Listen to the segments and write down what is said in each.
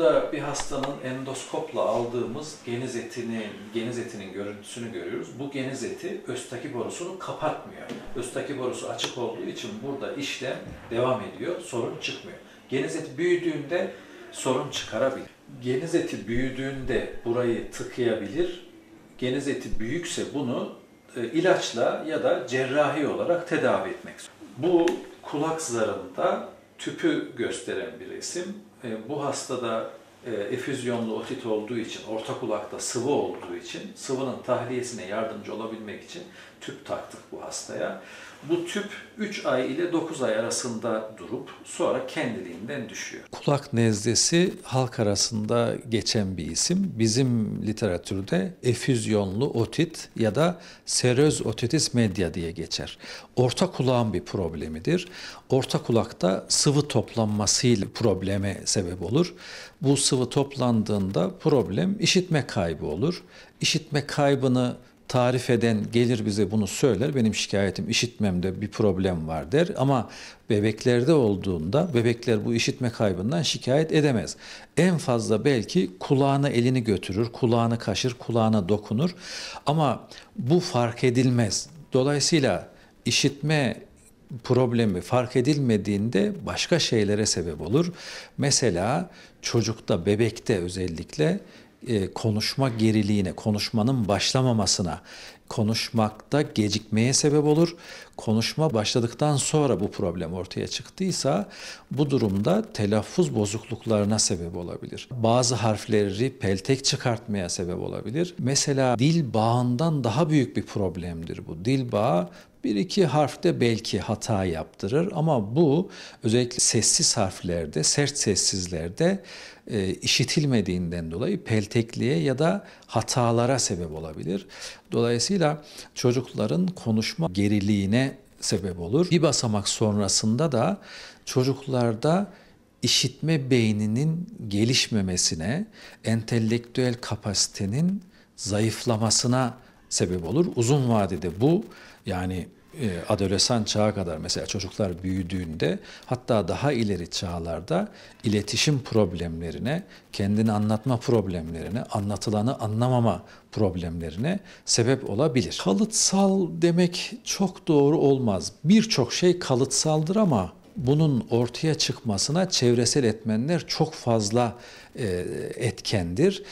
Burada bir hastanın endoskopla aldığımız geniz etini, geniz etinin görüntüsünü görüyoruz. Bu geniz eti östaki borusunu kapatmıyor. Östaki borusu açık olduğu için burada işlem devam ediyor, sorun çıkmıyor. Geniz eti büyüdüğünde sorun çıkarabilir. Geniz eti büyüdüğünde burayı tıkayabilir. Geniz eti büyükse bunu e, ilaçla ya da cerrahi olarak tedavi etmek. Bu kulak zarında tüpü gösteren bir resim e, bu hastada e, efüzyonlu otit olduğu için, orta kulakta sıvı olduğu için, sıvının tahliyesine yardımcı olabilmek için tüp taktık bu hastaya. Bu tüp 3 ay ile 9 ay arasında durup sonra kendiliğinden düşüyor. Kulak nezlesi halk arasında geçen bir isim. Bizim literatürde efüzyonlu otit ya da seröz otitis media diye geçer. Orta kulağın bir problemidir. Orta kulakta sıvı toplanmasıyla probleme sebep olur. Bu sıvı toplandığında problem işitme kaybı olur. İşitme kaybını tarif eden gelir bize bunu söyler. Benim şikayetim işitmemde bir problem var der. Ama bebeklerde olduğunda bebekler bu işitme kaybından şikayet edemez. En fazla belki kulağına elini götürür, kulağını kaşır, kulağına dokunur. Ama bu fark edilmez. Dolayısıyla işitme problemi fark edilmediğinde başka şeylere sebep olur. Mesela çocukta, bebekte özellikle e, konuşma geriliğine, konuşmanın başlamamasına, konuşmakta gecikmeye sebep olur. Konuşma başladıktan sonra bu problem ortaya çıktıysa bu durumda telaffuz bozukluklarına sebep olabilir. Bazı harfleri peltek çıkartmaya sebep olabilir. Mesela dil bağından daha büyük bir problemdir bu. Dil bağı bir iki harfte belki hata yaptırır ama bu özellikle sessiz harflerde, sert sessizlerde e, işitilmediğinden dolayı peltekliğe ya da hatalara sebep olabilir. Dolayısıyla Dolayısıyla çocukların konuşma geriliğine sebep olur. Bir basamak sonrasında da çocuklarda işitme beyninin gelişmemesine, entelektüel kapasitenin zayıflamasına sebep olur. Uzun vadede bu yani e, adolesan çağa kadar mesela çocuklar büyüdüğünde hatta daha ileri çağlarda iletişim problemlerine, kendini anlatma problemlerine, anlatılanı anlamama problemlerine sebep olabilir. Kalıtsal demek çok doğru olmaz. Birçok şey kalıtsaldır ama bunun ortaya çıkmasına çevresel etmenler çok fazla e, etkendir.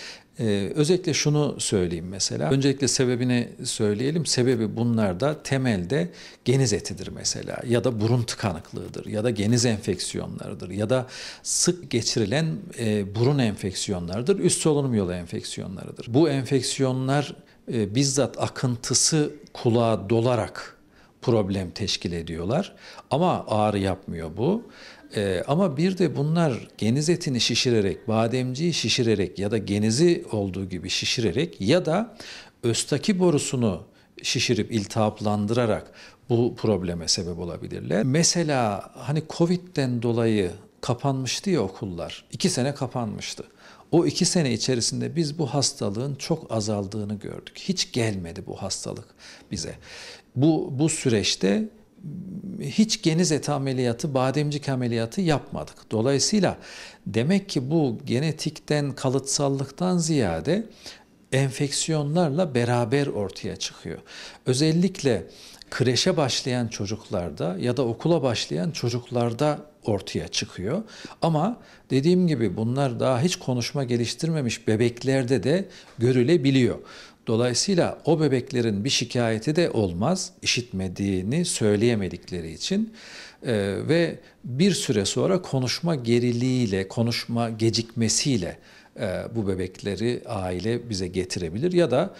Ee, özetle şunu söyleyeyim mesela. Öncelikle sebebini söyleyelim. Sebebi bunlarda temelde geniz etidir mesela ya da burun tıkanıklığıdır ya da geniz enfeksiyonlarıdır ya da sık geçirilen e, burun enfeksiyonlarıdır, üst solunum yolu enfeksiyonlarıdır. Bu enfeksiyonlar e, bizzat akıntısı kulağa dolarak problem teşkil ediyorlar ama ağrı yapmıyor bu. E, ama bir de bunlar geniz etini şişirerek, bademciyi şişirerek ya da genizi olduğu gibi şişirerek ya da östaki borusunu şişirip iltihaplandırarak bu probleme sebep olabilirler. Mesela hani Covid'den dolayı kapanmıştı ya okullar. iki sene kapanmıştı. O iki sene içerisinde biz bu hastalığın çok azaldığını gördük. Hiç gelmedi bu hastalık bize. Bu, bu süreçte hiç geniz eti ameliyatı, bademcik ameliyatı yapmadık. Dolayısıyla demek ki bu genetikten, kalıtsallıktan ziyade enfeksiyonlarla beraber ortaya çıkıyor. Özellikle kreşe başlayan çocuklarda ya da okula başlayan çocuklarda ortaya çıkıyor. Ama dediğim gibi bunlar daha hiç konuşma geliştirmemiş bebeklerde de görülebiliyor. Dolayısıyla o bebeklerin bir şikayeti de olmaz işitmediğini söyleyemedikleri için e, ve bir süre sonra konuşma geriliğiyle, konuşma gecikmesiyle e, bu bebekleri aile bize getirebilir ya da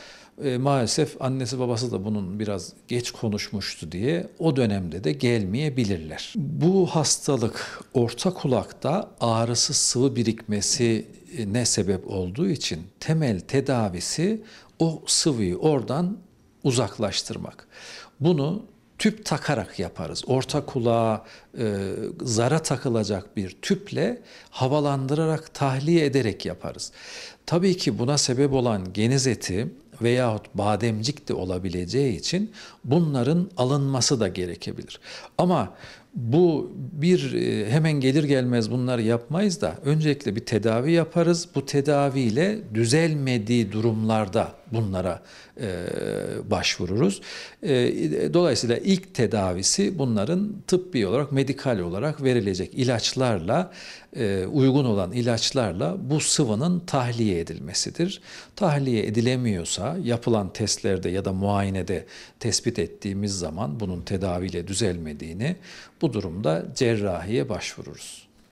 e, maalesef annesi babası da bunun biraz geç konuşmuştu diye o dönemde de gelmeyebilirler. Bu hastalık orta kulakta ağrısı sıvı birikmesi ne sebep olduğu için temel tedavisi o sıvıyı oradan uzaklaştırmak. Bunu tüp takarak yaparız. Orta kulağa e, zara takılacak bir tüple havalandırarak tahliye ederek yaparız. Tabii ki buna sebep olan geniz eti veyahut bademcik de olabileceği için bunların alınması da gerekebilir. Ama bu bir e, hemen gelir gelmez bunları yapmayız da öncelikle bir tedavi yaparız. Bu tedaviyle düzelmediği durumlarda bunlara e, başvururuz. E, dolayısıyla ilk tedavisi bunların tıbbi olarak, medikal olarak verilecek ilaçlarla, e, uygun olan ilaçlarla bu sıvının tahliye edilmesidir. Tahliye edilemiyorsa yapılan testlerde ya da muayenede tespit ettiğimiz zaman bunun tedaviyle düzelmediğini, bu durumda cerrahiye başvururuz.